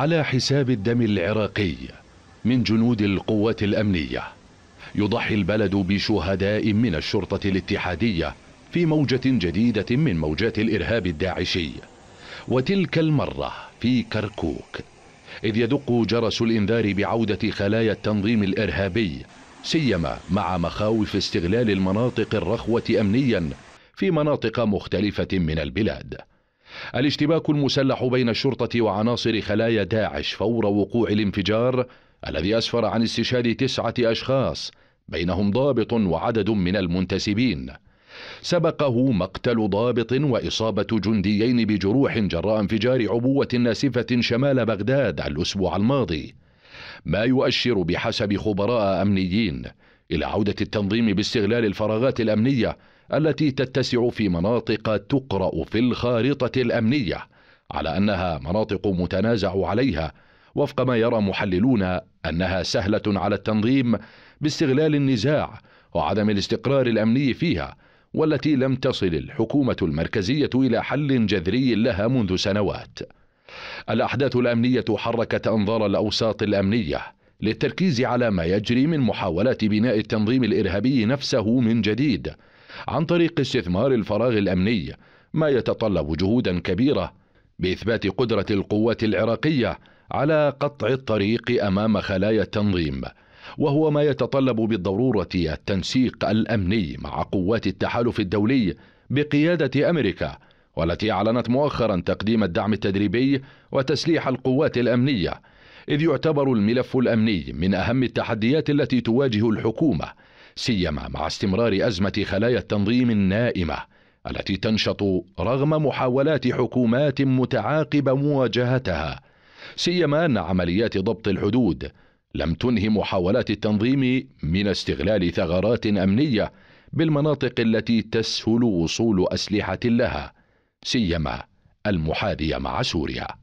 على حساب الدم العراقي من جنود القوات الأمنية يضحي البلد بشهداء من الشرطة الاتحادية في موجة جديدة من موجات الإرهاب الداعشي وتلك المرة في كركوك إذ يدق جرس الإنذار بعودة خلايا التنظيم الإرهابي سيما مع مخاوف استغلال المناطق الرخوة أمنيا في مناطق مختلفة من البلاد الاشتباك المسلح بين الشرطة وعناصر خلايا داعش فور وقوع الانفجار الذي أسفر عن استشهاد تسعة أشخاص بينهم ضابط وعدد من المنتسبين سبقه مقتل ضابط وإصابة جنديين بجروح جراء انفجار عبوة ناسفة شمال بغداد الأسبوع الماضي ما يؤشر بحسب خبراء أمنيين إلى عودة التنظيم باستغلال الفراغات الأمنية التي تتسع في مناطق تقرأ في الخارطة الأمنية على أنها مناطق متنازع عليها وفق ما يرى محللون أنها سهلة على التنظيم باستغلال النزاع وعدم الاستقرار الأمني فيها والتي لم تصل الحكومة المركزية إلى حل جذري لها منذ سنوات. الأحداث الأمنية حركت أنظار الأوساط الأمنية للتركيز على ما يجري من محاولات بناء التنظيم الإرهابي نفسه من جديد عن طريق استثمار الفراغ الامني ما يتطلب جهودا كبيره باثبات قدره القوات العراقيه على قطع الطريق امام خلايا التنظيم وهو ما يتطلب بالضروره التنسيق الامني مع قوات التحالف الدولي بقياده امريكا والتي اعلنت مؤخرا تقديم الدعم التدريبي وتسليح القوات الامنيه اذ يعتبر الملف الامني من اهم التحديات التي تواجه الحكومه سيما مع استمرار أزمة خلايا التنظيم النائمة التي تنشط رغم محاولات حكومات متعاقبة مواجهتها سيما أن عمليات ضبط الحدود لم تنهي محاولات التنظيم من استغلال ثغرات أمنية بالمناطق التي تسهل وصول أسلحة لها سيما المحاذية مع سوريا